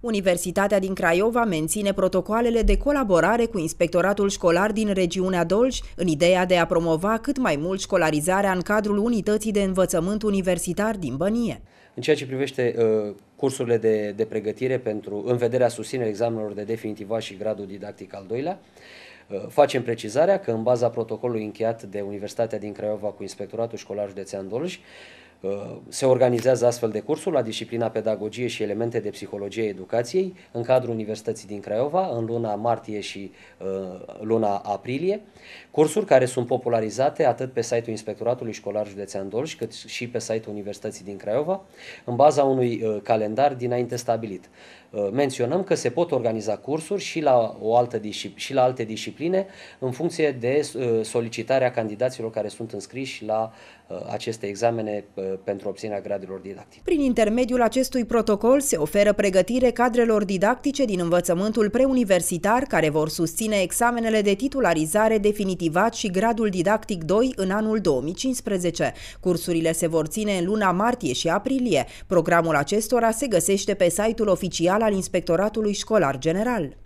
Universitatea din Craiova menține protocoalele de colaborare cu inspectoratul școlar din regiunea Dolj în ideea de a promova cât mai mult școlarizarea în cadrul unității de învățământ universitar din Bănie. În ceea ce privește uh, cursurile de, de pregătire pentru, în vederea susținerii examenelor de definitivat și gradul didactic al doilea, uh, Facem precizarea că în baza protocolului încheiat de Universitatea din Craiova cu Inspectoratul Școlar Județean Dolj, Uh, se organizează astfel de cursuri la disciplina pedagogie și elemente de psihologie educației în cadrul Universității din Craiova în luna martie și uh, luna aprilie. Cursuri care sunt popularizate atât pe site-ul Inspectoratului Școlar Județean Dolj cât și pe site-ul Universității din Craiova în baza unui uh, calendar dinainte stabilit. Menționăm că se pot organiza cursuri și la, o altă, și la alte discipline în funcție de solicitarea candidaților care sunt înscriși la aceste examene pentru obținerea gradelor didactice. Prin intermediul acestui protocol se oferă pregătire cadrelor didactice din învățământul preuniversitar care vor susține examenele de titularizare definitivat și gradul didactic 2 în anul 2015. Cursurile se vor ține în luna martie și aprilie. Programul acestora se găsește pe site-ul oficial al Inspectoratului Școlar General.